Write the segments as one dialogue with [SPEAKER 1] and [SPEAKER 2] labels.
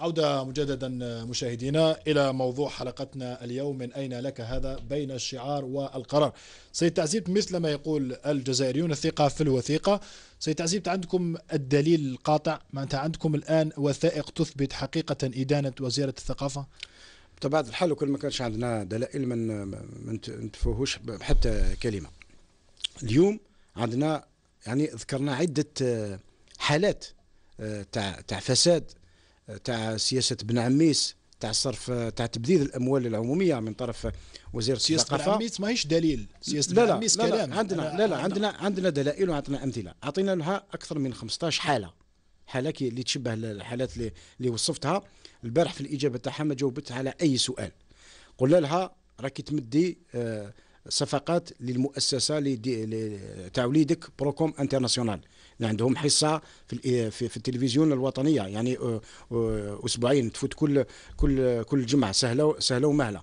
[SPEAKER 1] عودة مجددا مشاهدينا إلى موضوع حلقتنا اليوم من أين لك هذا بين الشعار والقرار سيد تعزيب مثل ما يقول الجزائريون الثقة في الوثيقة سيد تعزيب عندكم الدليل القاطع معناتها عندكم الآن وثائق تثبت حقيقة إدانة وزارة الثقافة
[SPEAKER 2] بطبيعة الحال وكل ما كانش عندنا دلائل من ما نتفوهوش حتى كلمة اليوم عندنا يعني ذكرنا عدة آه، حالات آه، تاع تاع فساد تاع سياسه بن عميس تاع صرف تاع تبذير الاموال العموميه من طرف وزير السياسه الثقافه عميس
[SPEAKER 1] ماهيش دليل سياسه بن عميس لا كلام لا عندنا لا لا عندنا
[SPEAKER 2] عندنا دلائل وعطينا امثله اعطينا لها اكثر من 15 حاله حاله اللي تشبه الحالات اللي, اللي وصفتها البارح في الاجابه تاعها ما جاوبت على اي سؤال قلنا لها راكي تمدي آه، صفقات للمؤسسه تاع وليدك بروكوم انترناسيونال عندهم حصه إيه، في في التلفزيون الوطنيه يعني اسبوعين تفوت كل كل كل جمعه سهله سهله ومهله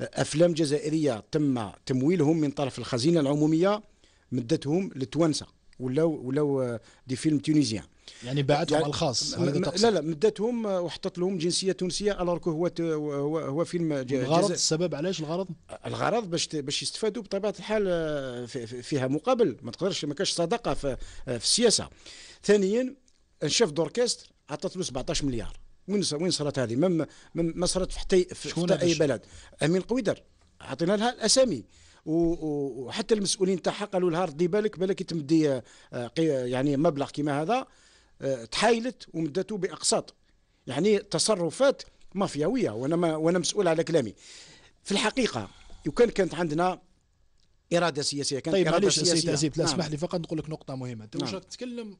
[SPEAKER 2] افلام جزائريه تم تمويلهم من طرف الخزينه العموميه مدتهم للتوانسه ولاو ولو دي فيلم تونيزيان
[SPEAKER 1] يعني باعتهم يعني الخاص هذا لا
[SPEAKER 2] لا مدتهم آه، وحطت لهم جنسيه تونسيه على هو هو هو فيلم الغرض السبب علاش الغرض؟ الغرض باش باش يستفادوا بطبيعه الحال آه، فيها مقابل ما تقدرش ما كاش صداقه في, آه، في السياسه. ثانيا انشاف دوركستر عطت له 17 مليار وين وين صارت هذه؟ ما ما صارت في حتى في اي بلد امين قويدر عطينا لها الاسامي وحتى المسؤولين تاعها قالوا لها ردي بالك بالك تمدي يعني مبلغ كما هذا آه، تحايلت ومدته باقساط يعني تصرفات مافياويه وانا ما وانا مسؤول على كلامي في الحقيقه وكان
[SPEAKER 1] كانت عندنا اراده سياسيه كانت طيب معليش سيد عزيز لا نعم. اسمح لي فقط نقول لك نقطه مهمه انت نعم. تتكلم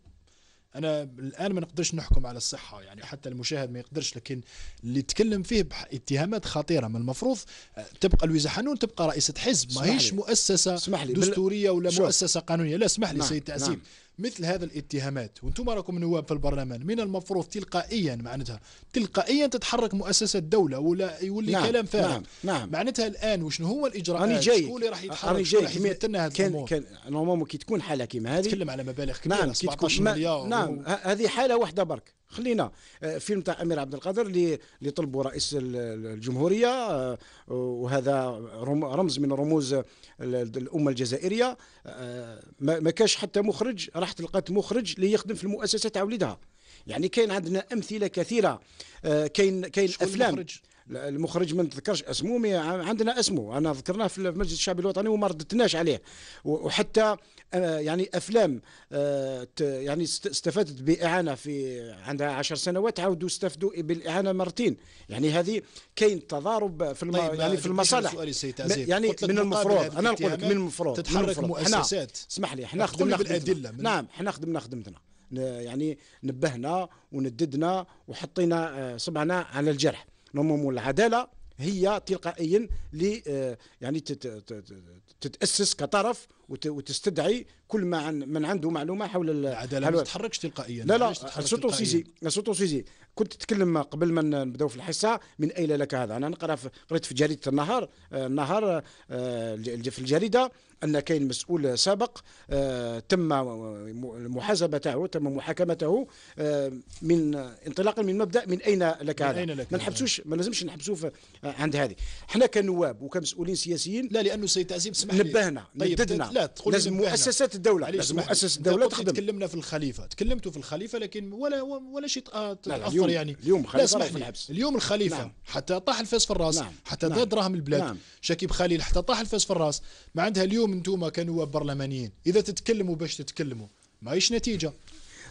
[SPEAKER 1] انا الان ما نقدرش نحكم على الصحه يعني حتى المشاهد ما يقدرش لكن اللي يتكلم فيه باتهامات خطيره من المفروض آه، تبقى لويزا حنون تبقى رئيسه حزب ماهيش مؤسسه دستوريه ولا مؤسسه قانونيه لا اسمح لي نعم. سيد تعزيب نعم. مثل هذا الاتهامات وانتم راكم نواب في البرلمان من المفروض تلقائيا معناتها تلقائيا تتحرك مؤسسه الدوله ولا يولي نعم كلام فارغ نعم نعم معناتها الان وشنو هو الاجراءات شكون اللي راح يتحرك راني جاي راح يمثلنا هذا كان كان نورمالمون كي تكون حاله كيما هذه تتكلم على مبالغ كبيره نعم 17 مليار نعم
[SPEAKER 2] هذه حاله واحده برك خلينا آه، فيلم تاع امير عبد القادر اللي طلبوا رئيس الجمهوريه آه، وهذا رمز من رموز الامه الجزائريه آه، ما كاش حتى مخرج راح تلقى مخرج ليخدم يخدم في المؤسسه تاع وليدها يعني كاين عندنا امثله كثيره كاين كاين افلام المخرج؟ المخرج ما نتذكرش اسمه مي عندنا اسمه انا ذكرناه في المجلس الشعبي الوطني وما ردتناش عليه وحتى آه، يعني افلام آه، يعني استفادت باعانه في عندها عشر سنوات عاودوا استفدوا بالاعانه مرتين يعني هذه كاين تضارب في الم... طيب يعني في المصالح يعني من المفروض انا نقول لك من المفروض تتحرك من مؤسسات اسمح لي احنا خدمنا بالادله نعم احنا خدمنا خدمتنا يعني نبهنا ونددنا وحطينا آه، صبعنا على الجرح نمو العداله هي تلقائيا آه، يعني تتاسس كطرف وتستدعي كل ما عن من عنده معلومه حول العداله ما تتحركش
[SPEAKER 1] تلقائيا لا لا سوتو سيزي
[SPEAKER 2] سوتو سيزي كنت تتكلم قبل ما نبداو في الحصه من اين لك هذا انا نقرا قريت في جريده النهار آه، النهار آه، في الجريده ان كاين مسؤول سابق آه، تم المحاسبه تم محاكمته من انطلاقا من مبدا من اين لك هذا ما نحبسوش ما لازمش نحبسوه عند هذه احنا كنواب وكمسؤولين سياسيين
[SPEAKER 1] لا لانه سيد عزيز سمح لي نبهنا طيب نددنا المؤسسات لازم مؤسسات الدوله لازم مؤسسات الدوله تخدم تكلمنا في الخليفه تكلمتوا في الخليفه لكن ولا ولا شيء تاثر يعني اليوم خليفه لا في الحبس اليوم الخليفه نعم. حتى طاح الفاس في الراس نعم. حتى نعم. دراهم البلاد نعم. شكيب خليل حتى طاح الفاس في الراس ما عندها اليوم انتم كنواب برلمانيين اذا تتكلموا باش تتكلموا ما هيش نتيجه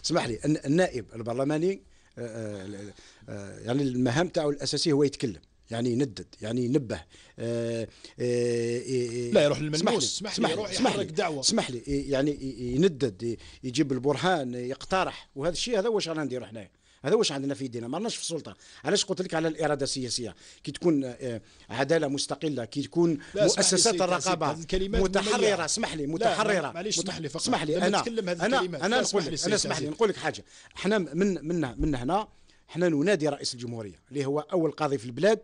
[SPEAKER 1] اسمح لي النائب البرلماني آه، آه، آه، يعني
[SPEAKER 2] المهام تاعو الاساسيه هو يتكلم يعني يندد يعني ينبه آه آآ آه، إيه، إيه، لا يروح للملموس اسمح لي يروح يحرك دعوه اسمح لي إيه، يعني يندد يجيب البرهان يقترح وهذا الشيء هذا واش راه نديرو حنايا هذا واش عندنا في يدينا ما رناش في السلطه علاش قلت لك على الاراده السياسيه كي تكون آه، عداله مستقله كي تكون مؤسسات الرقابه متحرره اسمح لي متحرره معليش اسمح لي فقط اسمح لي انا هذه انا الكلمات. انا اسمح لي انا اسمح لي نقول لك حاجه احنا من من من هنا احنا ننادي رئيس الجمهوريه اللي هو اول قاضي في البلاد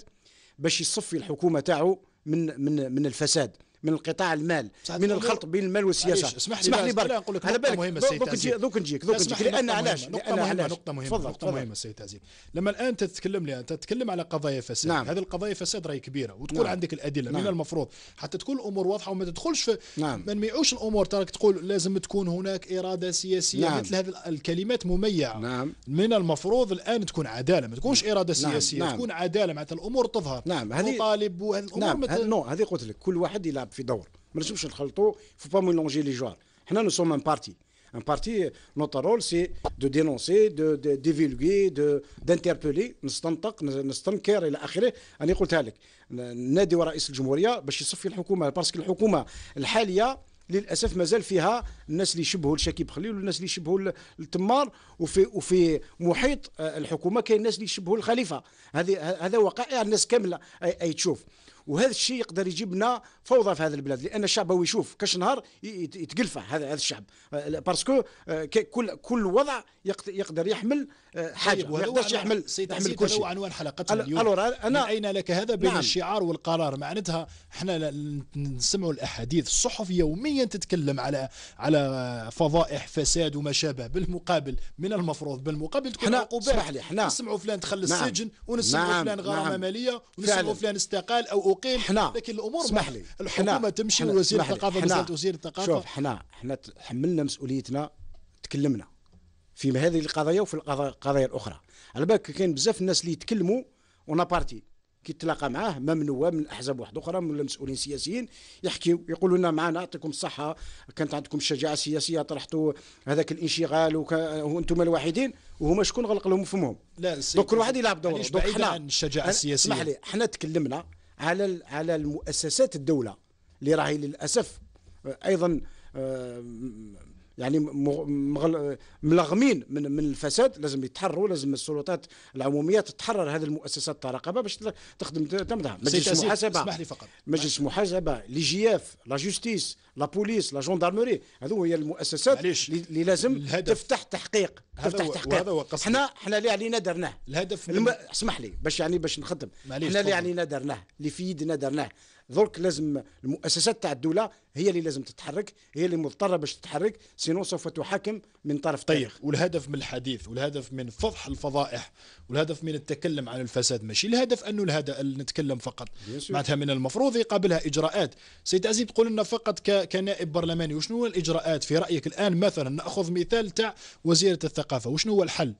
[SPEAKER 2] باش يصفي الحكومه تاعو من من من الفساد من القطاع المال من الخلط بين المال والسياسه اسمح لي اسمح لي برك نقول لك على بالك دوك نجي دوك نجيك دوك نجيك لان علاش نقطه مهمه نقطه مهمه فضل نقطه مهمه السيد
[SPEAKER 1] عزيز لما الان تتكلم لي انت تتكلم على قضايا فساد نعم. هذه القضايا فساد راهي كبيره وتكون نعم. عندك الادله نعم. من المفروض حتى تكون الامور واضحه وما تدخلش في نعم. ما نميعوش الامور تراك تقول لازم تكون هناك اراده سياسيه نعم. مثل هذه الكلمات مميعه نعم. من المفروض الان تكون عداله ما تكونش نعم. اراده سياسيه نعم. تكون عداله معناتها الامور تظهر نعم هذه طالب وهذه الامور نعم. هذه قلت لك كل واحد
[SPEAKER 2] يلعب يلعب في دور ما نجمش نخلطوا فو با ميلونجي لي جوار حنا نو سوم ان بارتي ان بارتي notre رول سي دو دينونسي دو ديفيلغي دو de, نستنطق, نستنكر إلى آخره. أنا قلت لك نادي ورئيس الجمهورية باش يصفي الحكومة باسكو الحكومة الحالية للاسف مازال فيها الناس اللي يشبهوا لشكيب خليل والناس اللي يشبهوا التمار وفي وفي محيط الحكومه كاين الناس اللي يشبهوا الخليفه هذه هذا واقع الناس كامله اي, أي تشوف وهذا الشيء يقدر يجيب لنا فوضى في هذا البلاد لان الشعب هو يشوف كاش نهار يتقلفه هذا هذا الشعب آه، باسكو آه، كل كل وضع يقدر يحمل آه، طيب، حاجه طيب وهذا يقدرش يحمل يحمل كل شيء عنوان
[SPEAKER 1] حلقتنا اليوم أنا من اين لك هذا بين نعم. الشعار والقرار معناتها احنا نسمعوا الاحاديث الصحف يوميا تتكلم على على فضائح فساد وما شابه بالمقابل من المفروض بالمقابل تكون عقوبات نسمعوا فلان دخل نعم. السجن نعم. ونسمعوا نعم. فلان غرامه نعم. ماليه ونسمعوا فلان استقال او مقيم حنا لكن الامور اسمح لي الحكومه تمشي وزير الثقافه مساله وزير الثقافه شوف
[SPEAKER 2] حنا حنا حملنا مسؤوليتنا تكلمنا في هذه القضايا وفي القضايا الاخرى على بالك كاين بزاف الناس اللي يتكلموا ونا بارتي كي تلاقى معاه ممنوع من احزاب واحده اخرى من المسؤولين السياسيين يحكيوا يقولوا لنا معنا يعطيكم الصحه كانت عندكم الشجاعه السياسيه طرحتوا هذاك الانشغال وانتم الوحيدين وهما شكون غلق لهم فمهم
[SPEAKER 1] لا دوك كل واحد يلعب دوره دوك حنا الشجاعه السياسيه اسمح لي حنا
[SPEAKER 2] تكلمنا على على المؤسسات الدوله اللي راهي للاسف آه، ايضا آه، يعني مغل... ملغمين من من الفساد لازم يتحروا لازم السلطات العموميه تتحرر هذه المؤسسات الترقبه باش تخدم تمدها مجلس محاسبه اسمح لي فقط مجلس محاسبه لي جي اف لا جوستيس لا بوليس لا جوندارمري هذو هي المؤسسات اللي لازم الهدف. تفتح تحقيق تفتح تحقيق هذا هو احنا احنا اللي علينا درناه الهدف الم... اسمح لي باش يعني باش نخدم احنا اللي علينا درناه اللي في يدنا درناه درك لازم المؤسسات تاع الدوله هي اللي لازم تتحرك هي اللي مضطره باش تتحرك سينو سوف تحاكم
[SPEAKER 1] من طرف طيب والهدف من الحديث والهدف من فضح الفضائح والهدف من التكلم عن الفساد ماشي الهدف انه الهدف نتكلم فقط معناتها من المفروض يقابلها اجراءات سيد عزيز تقول لنا فقط كنائب برلماني وشنو هو الاجراءات في رايك الان مثلا ناخذ مثال تاع وزيره الثقافه وشنو هو الحل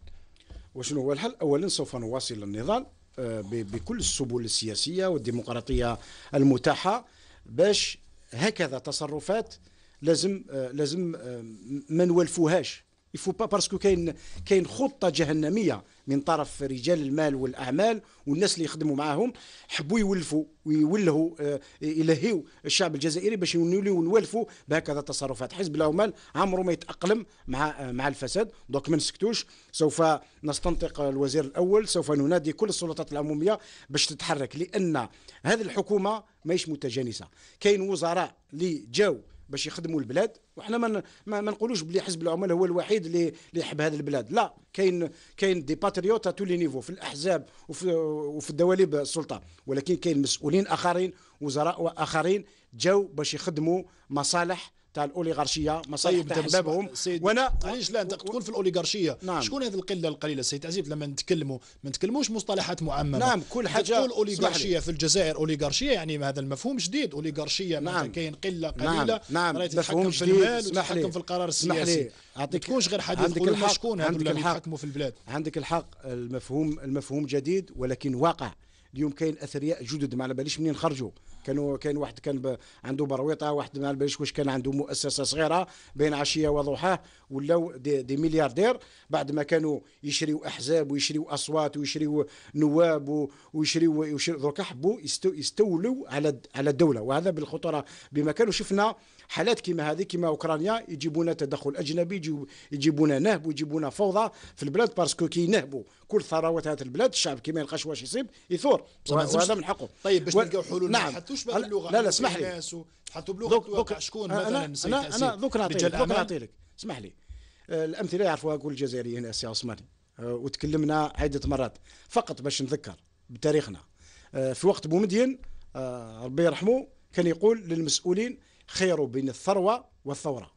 [SPEAKER 1] وشنو هو الحل اولا سوف نواصل النضال
[SPEAKER 2] بكل السبل السياسيه والديمقراطيه المتاحه باش هكذا تصرفات لازم لازم آه، ما نوالفوهاش يفو با باسكو كاين كاين خطه جهنميه من طرف رجال المال والاعمال والناس اللي يخدموا معاهم حبوا يولفوا ويولهوا آه، يلهيوا الشعب الجزائري باش نوليو نولفوا بهكذا تصرفات حزب العمال عمره ما يتاقلم مع مع الفساد دونك ما نسكتوش سوف نستنطق الوزير الاول سوف ننادي كل السلطات العموميه باش تتحرك لان هذه الحكومه ماهيش متجانسه كاين وزراء اللي جاو باش يخدموا البلاد وحنا ما ما, نقولوش بلي حزب العمال هو الوحيد اللي اللي يحب هذه البلاد لا كاين كاين دي باتريوت تو لي نيفو في الاحزاب وفي وفي الدواليب السلطه ولكن كاين مسؤولين اخرين وزراء اخرين
[SPEAKER 1] جاو باش يخدموا مصالح تاع الاوليغارشيه مصايب تسببهم وانا معليش لا انت تقول في الاوليغارشيه نعم. شكون هذه القله القليله سيد عزيز لما نتكلموا ما نتكلموش مصطلحات معممه نعم كل حاجه تقول اوليغارشيه في الجزائر اوليغارشيه يعني هذا المفهوم جديد اوليغارشيه نعم كاين قله نعم. قليله نعم نعم تتحكم في المال وتتحكم في القرار السياسي اعطيك تكونش غير حديث عندك الحق شكون هذو اللي يحكموا
[SPEAKER 2] في البلاد عندك الحق المفهوم المفهوم جديد ولكن واقع اليوم كاين اثرياء جدد ما على باليش منين خرجوا كانوا كاين واحد كان عنده برويطه واحد ما باليش واش كان عنده مؤسسه صغيره بين عشيه وضحاه ولاو دي, دي ملياردير بعد ما كانوا يشريوا احزاب ويشريوا اصوات ويشريوا نواب ويشريوا ويشريو, حبوا يستو... يستولوا على على الدوله وهذا بالخطوره بما كانوا شفنا حالات كما هذه كما اوكرانيا يجيبونا تدخل اجنبي يجيبونا نهب ويجيبونا فوضى في البلاد باسكو كي نهبوا كل ثروات هذه البلاد الشعب كما يلقاش واش يصيب يثور وهذا من حقه طيب باش و... نلقاو حلول نعم. ما حطوش بقى اللغه لا لا اسمح لي
[SPEAKER 1] حطوا بلغه شكون مثلا انا انا دوك نعطيك دوك نعطيك اسمح لي
[SPEAKER 2] آه، الامثله يعرفوها كل الجزائريين السي عثماني آه، وتكلمنا عده مرات فقط باش نذكر بتاريخنا آه، في وقت بومدين ربي يرحمه كان يقول للمسؤولين خيروا بين الثروه والثوره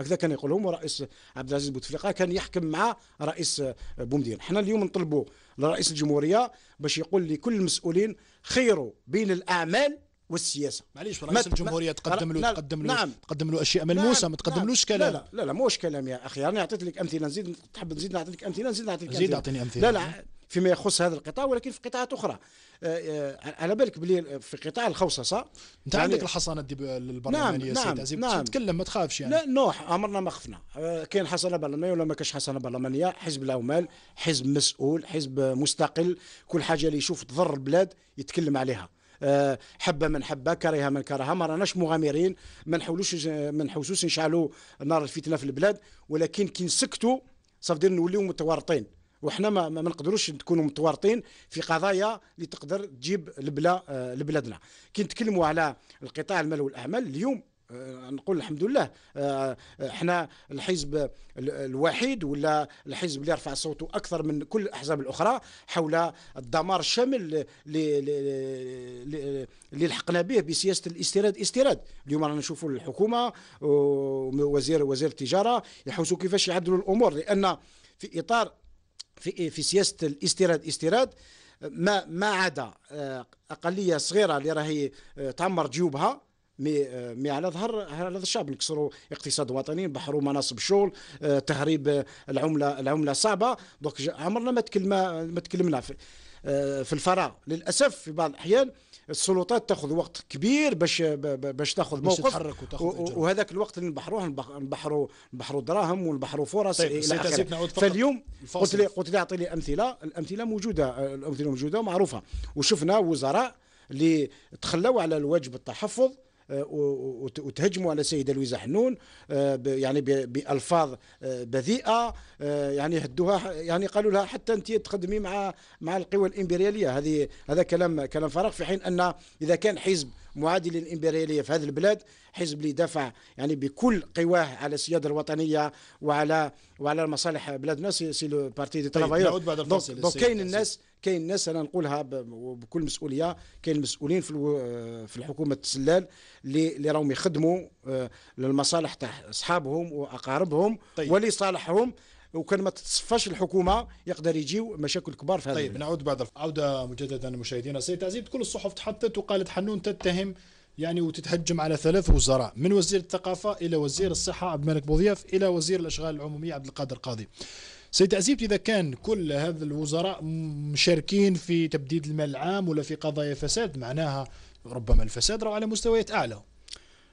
[SPEAKER 2] هكذا كان يقولهم ورئيس عبد العزيز بوتفليقه كان يحكم مع رئيس بومدين حنا اليوم نطلبوا لرئيس الجمهوريه باش يقول لكل المسؤولين خيروا بين الاعمال والسياسه
[SPEAKER 1] معليش رئيس الجمهوريه تقدم له تقدم له نعم تقدم له اشياء نعم، ملموسه نعم ما تقدملوش نعم كلام لا
[SPEAKER 2] لا لا, موش كلام يا اخي انا اعطيت لك امثله نزيد تحب نزيد نعطيك امثله نزيد نعطيك زيد اعطيني امثله لا لا فيما يخص هذا القطاع ولكن في قطاعات اخرى آه، آه، على بالك بلي في قطاع الخوصصه انت يعني عندك الحصانه البرلمانيه نعم سيد نعم، عزيز نعم تتكلم ما تخافش يعني لا نوح عمرنا ما خفنا آه، كاين حصانه برلمانيه ولا ما كاش حصانه برلمانيه حزب العمال حزب مسؤول حزب مستقل كل حاجه اللي يشوف تضر البلاد يتكلم عليها آه، حب من حبه كره من كرهه ما راناش مغامرين ما نحاولوش ما نحوسوش نشعلوا نار الفتنه في البلاد ولكن كي نسكتوا صافي دير نوليو متورطين وحنا ما, ما نقدروش نكونوا متورطين في قضايا اللي تقدر تجيب البلا آه، لبلادنا كي نتكلموا على القطاع المال والاعمال اليوم آه، نقول الحمد لله آه، احنا الحزب الوحيد ولا الحزب اللي رفع صوته اكثر من كل الاحزاب الاخرى حول الدمار الشامل اللي لحقنا به بسياسه الاستيراد استيراد اليوم رانا نشوفوا الحكومه وزير وزير التجاره يحوسوا كيفاش يعدلوا الامور لان في اطار في إيه، في سياسه الاستيراد استيراد ما ما عدا آه، اقليه صغيره اللي راهي تعمر جيوبها مي آه، مي على ظهر على الشعب نكسروا اقتصاد وطني نبحروا مناصب شغل آه، تهريب آه، العمله العمله صعبه دونك عمرنا ما تكلمنا ما تكلمنا في, في الفراغ للاسف في بعض الاحيان السلطات تاخذ وقت كبير باش باش تاخذ موقف وهذاك الوقت اللي نبحروه نبحروا نبحروا دراهم ونبحروا فرص طيب الى اخره فاليوم قلت لي قلت لي اعطيني امثله الامثله موجوده الامثله موجوده ومعروفه وشفنا وزراء اللي تخلوا على الواجب التحفظ أه، وتهجموا على السيده لويزا حنون أه، يعني بالفاظ أه، بذيئه يعني هدوها يعني قالوا لها حتى انت تقدمي مع مع القوى الامبرياليه هذه هذا كلام كلام فارغ في حين ان اذا كان حزب معادي للإمبريالية في هذه البلاد حزب اللي دفع يعني بكل قواه على السيادة الوطنية وعلى وعلى مصالح بلادنا سي لو بارتي دي طيب نعود بعد الفاصل دونك كاين الناس كاين الناس انا نقولها بكل مسؤوليه كاين المسؤولين في آه، في الحكومه السلال اللي اللي راهم يخدموا آه، للمصالح تاع اصحابهم واقاربهم طيب. ولصالحهم
[SPEAKER 1] وكان ما تتصفاش الحكومه يقدر يجيو مشاكل كبار في هذا طيب نعود بعد عوده مجددا مشاهدينا سيد عزيز كل الصحف تحطت وقالت حنون تتهم يعني وتتهجم على ثلاث وزراء من وزير الثقافه الى وزير الصحه عبد الملك بوضياف الى وزير الاشغال العموميه عبد القادر قاضي سيد عزيبت إذا كان كل هذا الوزراء مشاركين في تبديد المال العام ولا في قضايا فساد معناها ربما الفساد راه على مستويات أعلى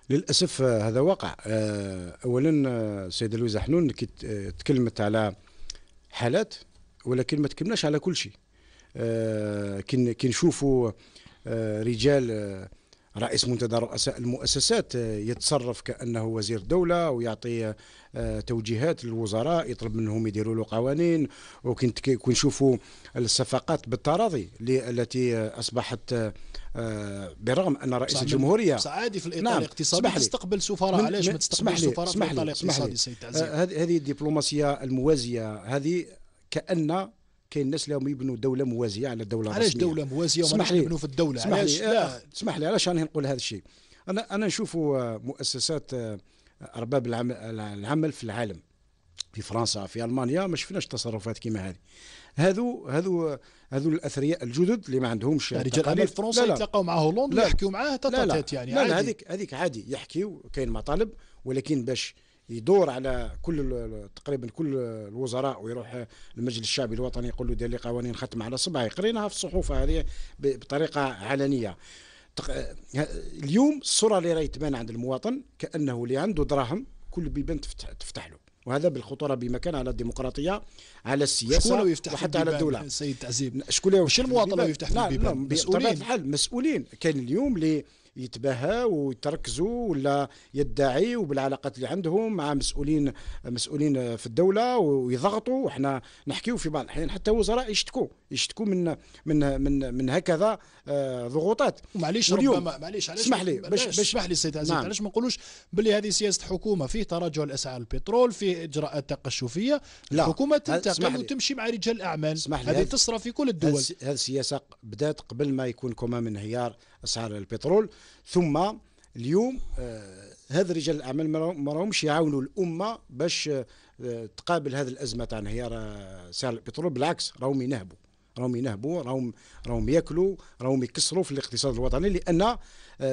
[SPEAKER 2] للأسف آه، هذا واقع آه، أولا السيدة آه، لويزا حنون تكلمت على حالات ولكن ما تكلمناش على كل شيء كي نشوفوا رجال رئيس منتدى رؤساء المؤسسات آه، يتصرف كانه وزير دوله ويعطي آه، توجيهات للوزراء يطلب منهم يديروا له قوانين وكنت كنشوفوا الصفقات بالتراضي التي اصبحت آه، برغم ان رئيس الجمهوريه عادي في الاطار نعم. الاقتصادي تستقبل سفراء علاش ما تستقبلش سفراء في الاطار الاقتصادي سيد عزيز هذه الدبلوماسيه الموازيه هذه كان كاين الناس لهم يبنوا دوله موازيه على الدولة الرسمية علاش دوله موازيه وما يبنوا في الدوله اسمح لي آه، اسمح لي علاش راني نقول هذا الشيء انا انا نشوف مؤسسات آه، ارباب العمل في العالم في فرنسا في المانيا ما شفناش تصرفات كيما هذه هذو هذو هذو الاثرياء الجدد اللي ما عندهمش رجال يعني الاعمال الفرنسا يتلاقوا مع هولندا يحكيو معاه تاتات يعني لا لا هذيك هذيك عادي يحكيو كاين مطالب ولكن باش يدور على كل تقريبا كل الوزراء ويروح المجلس الشعبي الوطني يقول له دير لي قوانين ختم على صباعي قريناها في الصحف هذه بطريقه علنيه اليوم الصوره اللي راهي تبان عند المواطن كانه اللي عنده دراهم كل بيبان تفتح له وهذا بالخطوره بمكان على الديمقراطيه على السياسه يفتح وحتى على الدوله
[SPEAKER 1] سيد تعزيب شكون اللي المواطن يفتح البيبان لا, لا مسؤولين الحال
[SPEAKER 2] مسؤولين كان اليوم اللي يتباهى ويتركزوا ولا يدعي وبالعلاقات اللي عندهم مع مسؤولين مسؤولين في الدوله ويضغطوا وحنا نحكيو في بعض الاحيان حتى وزراء يشتكوا يشتكوا من من
[SPEAKER 1] من من هكذا آه، ضغوطات معليش ربما معليش علاش اسمح لي باش باش اسمح لي سيد عزيز نعم. علاش ما نقولوش باللي هذه سياسه حكومه فيه تراجع الاسعار البترول فيه اجراءات تقشفيه لا. الحكومه تنتقل وتمشي مع رجال الاعمال هذه تصرى في
[SPEAKER 2] كل الدول هذه السياسه بدات قبل ما يكون من انهيار اسعار البترول ثم اليوم آه، هذا رجال الاعمال ما راهمش يعاونوا الامه باش آه، تقابل هذه الازمه تاع انهيار آه، سعر البترول بالعكس راهم ينهبوا راهم ينهبوا راهم راهم ياكلوا راهم يكسروا في الاقتصاد الوطني لان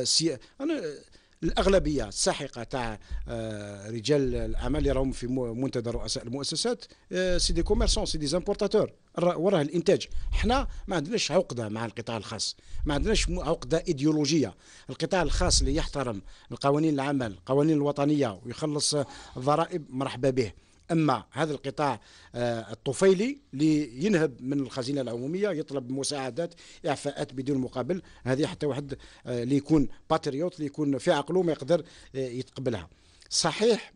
[SPEAKER 2] سي... انا الاغلبيه الساحقه تاع آه، رجال الاعمال اللي راهم في منتدى رؤساء المؤسسات سي دي كوميرسون سي دي زامبورتاتور وراه الانتاج احنا ما عندناش عقده مع القطاع الخاص ما عندناش عقده ايديولوجيه القطاع الخاص اللي يحترم القوانين العمل القوانين الوطنيه ويخلص الضرائب مرحبا به اما هذا القطاع آه، الطفيلي لينهب من الخزينه العموميه يطلب مساعدات اعفاءات بدون مقابل هذه حتى واحد آه، اللي يكون باتريوت اللي يكون في عقله ما يقدر آه، يتقبلها صحيح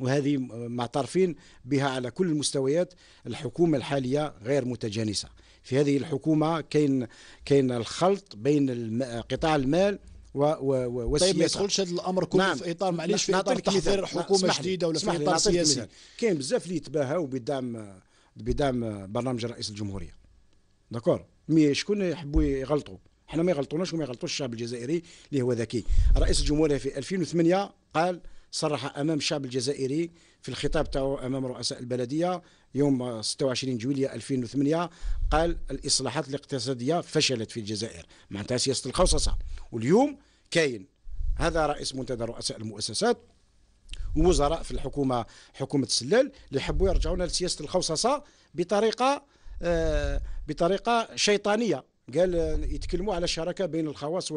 [SPEAKER 2] وهذه معترفين بها على كل المستويات الحكومه الحاليه غير متجانسه في هذه الحكومه كاين كاين الخلط بين قطاع المال و و و والسياسه طيب ما يدخلش هذا
[SPEAKER 1] الامر كله نعم. في اطار معليش نعم، في اطار تحضير نعم، حكومه جديده ولا في اطار سياسي
[SPEAKER 2] كاين بزاف اللي يتباهوا بدعم بدعم برنامج رئيس الجمهوريه داكور مي شكون يحبوا يغلطوا حنا ما يغلطوناش وما يغلطوش الشعب الجزائري اللي هو ذكي رئيس الجمهوريه في 2008 قال صرح امام الشعب الجزائري في الخطاب تاعو امام رؤساء البلديه يوم 26 جويليا 2008 قال الاصلاحات الاقتصاديه فشلت في الجزائر معناتها سياسه الخوصصه واليوم كاين هذا رئيس منتدى رؤساء المؤسسات ووزراء في الحكومه حكومه السلال اللي يحبوا يرجعونا لسياسه الخوصصه بطريقه آه، بطريقه شيطانيه قال يتكلموا على الشراكه بين الخواص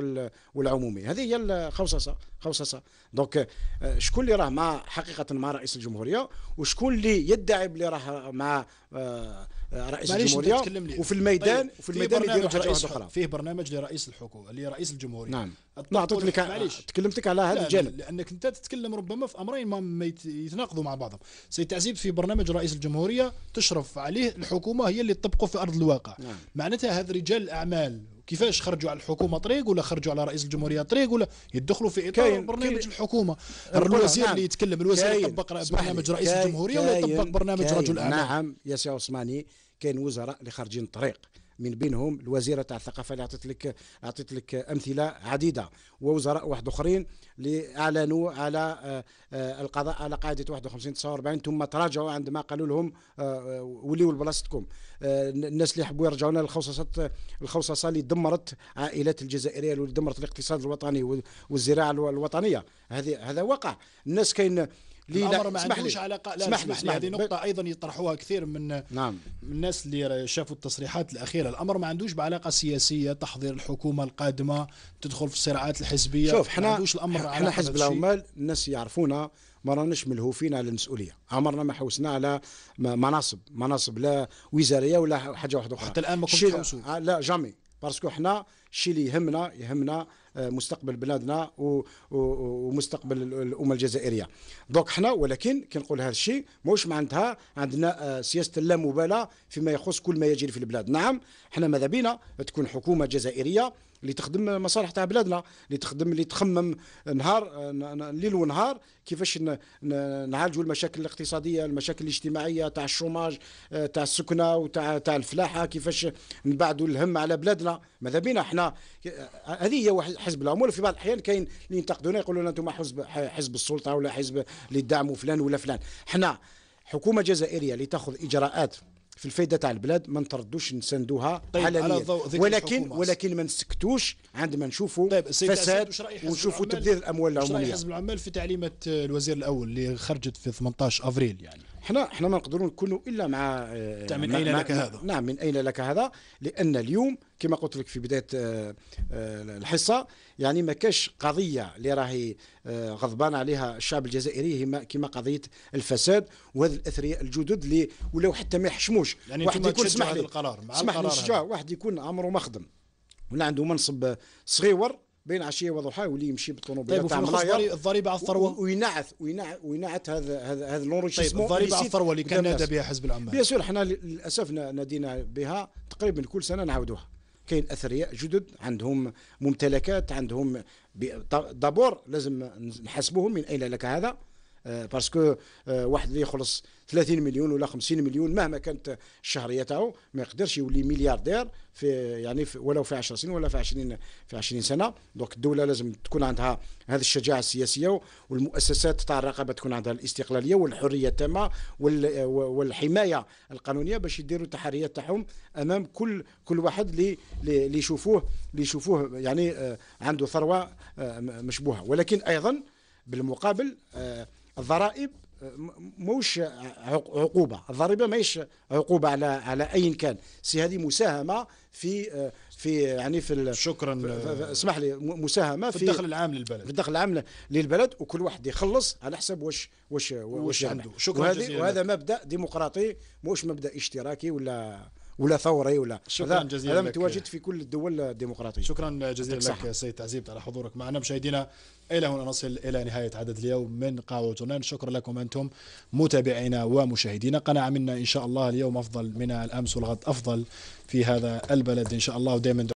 [SPEAKER 2] والعمومي هذه هي الخوصصه خوصصه دونك آه، شكون اللي راه مع حقيقه مع رئيس الجمهوريه وشكون اللي يدعي بلي راه مع آه، رئيس الجمهوريه وفي الميدان طيب. وفي الميدان يديروا رئيس اخرى
[SPEAKER 1] فيه برنامج لرئيس الحكومه لرئيس الجمهوريه نعم نعطيت لك تكلمتك
[SPEAKER 2] على هذا الجانب
[SPEAKER 1] لانك انت تتكلم ربما في امرين ما يتناقضوا مع بعضهم سيد تعزيب في برنامج رئيس الجمهوريه تشرف عليه الحكومه هي اللي تطبقه في ارض الواقع نعم. معناتها هذا رجال الاعمال كيفاش خرجوا على الحكومه طريق ولا خرجوا على رئيس الجمهوريه طريق ولا يدخلوا في اطار كاين برنامج كاين الحكومه الوزير نعم. اللي يتكلم الوزير يطبق برنامج رئيس الجمهوريه ولا يطبق برنامج رجل اعمال
[SPEAKER 2] نعم يا سي عثماني كاين وزراء اللي خارجين الطريق من بينهم الوزيرة تاع الثقافة اللي أعطيت لك أعطيت لك أمثلة عديدة ووزراء واحد أخرين اللي أعلنوا على آه، آه، القضاء على قاعدة 51 49 ثم تراجعوا عندما قالوا لهم آه، وليوا لبلاصتكم الناس اللي حبوا يرجعونا للخوصصة الخوصصة اللي دمرت عائلات الجزائرية اللي دمرت الاقتصاد الوطني والزراعة الوطنية
[SPEAKER 1] هذه هذا وقع الناس كاين لي لا ما عندوش علاقه لا اسمح لي اسمح هذه نقطه ايضا يطرحوها كثير من نعم من الناس اللي شافوا التصريحات الاخيره الامر ما عندوش بعلاقه سياسيه تحضير الحكومه القادمه تدخل في الصراعات الحزبيه شوف احنا عندوش الامر حنا حزب العمال
[SPEAKER 2] الناس يعرفونا ما راناش ملهوفين على المسؤوليه عمرنا ما حوسنا على مناصب مناصب لا وزاريه ولا حاجه واحده اخرى حتى الان ما كنتش آه، لا جامي باسكو حنا الشيء اللي يهمنا يهمنا مستقبل بلادنا ومستقبل الامه الجزائريه دونك حنا ولكن كي نقول هذا الشيء موش معناتها عندنا آه، سياسه اللامبالاه فيما يخص كل ما يجري في البلاد نعم حنا ماذا بينا تكون حكومه جزائريه اللي تخدم مصالح تاع بلادنا اللي تخدم اللي تخمم نهار ليل ونهار كيفاش نعالجوا المشاكل الاقتصاديه المشاكل الاجتماعيه تاع الشوماج تاع السكنه وتاع تاع الفلاحه كيفاش نبعدوا الهم على بلادنا ماذا بينا احنا هذه هي حزب الامور في بعض الاحيان كاين اللي ينتقدونا يقولوا لنا انتم حزب حزب السلطه ولا حزب اللي يدعموا فلان ولا فلان احنا حكومه جزائريه اللي تاخذ اجراءات في الفائده تاع البلاد ما نتردوش نساندوها طيب على, ضوء ولكن ولكن ما نسكتوش عندما نشوفوا طيب فساد ونشوفوا تبذير الاموال العموميه حزب
[SPEAKER 1] العمال في تعليمات الوزير الاول اللي خرجت في 18 افريل يعني احنا احنا
[SPEAKER 2] ما نقدروا نكونوا الا مع آه، من اين لك هذا نعم من اين لك هذا لان اليوم كما قلت لك في بدايه آه، آه، الحصه يعني ما كاش قضيه اللي راهي غضبان عليها الشعب الجزائري كما قضيه الفساد وهذا الاثرياء الجدد اللي ولو حتى ما يحشموش يعني واحد يكون اسمح لي القرار مع القرار لي واحد يكون عمره ما خدم ولا عنده منصب صغيور بين عشيه وضحاها واللي يمشي بالطوموبيل طيب وفي الضريبه على الثروه وينعت وينعت وينعت هذا هذا هذا طيب الضريبه على الثروه اللي كان نادى بها حزب العمال بيان سور احنا للاسف نادينا بها تقريبا كل سنه نعاودوها كاين اثرياء جدد عندهم ممتلكات عندهم دابور لازم نحسبوهم من اين لك هذا باسكو آه، آه، واحد اللي يخلص 30 مليون ولا 50 مليون مهما كانت الشهريه تاعو ما يقدرش يولي ملياردير في يعني في ولو في 10 سنين ولا في 20 في 20 سنه دونك الدوله لازم تكون عندها هذه الشجاعه السياسيه والمؤسسات تاع الرقابه تكون عندها الاستقلاليه والحريه التامه والحمايه القانونيه باش يديروا التحريات تاعهم امام كل كل واحد اللي اللي يشوفوه اللي يشوفوه يعني آه، عنده ثروه مشبوهه ولكن ايضا بالمقابل الضرائب موش عقوبه الضريبه ماهيش عقوبه على على اي كان سي هذه مساهمه في في يعني في شكرا اسمح لي مساهمه في, في الدخل العام للبلد في الدخل العام للبلد وكل واحد يخلص على حسب واش واش واش عنده شكرا وهذا, وهذا مبدا ديمقراطي موش مبدا اشتراكي ولا ولا ثوري إيه ولا شكرا جزيلا هذا متواجد
[SPEAKER 1] في كل الدول الديمقراطيه شكرا جزيلا لك سيد تعزيب على حضورك معنا مشاهدينا الى هنا نصل الى نهايه عدد اليوم من قهوه شكرا لكم انتم متابعينا ومشاهدينا قناه منا ان شاء الله اليوم افضل من الامس والغد افضل في هذا البلد ان شاء الله ودائما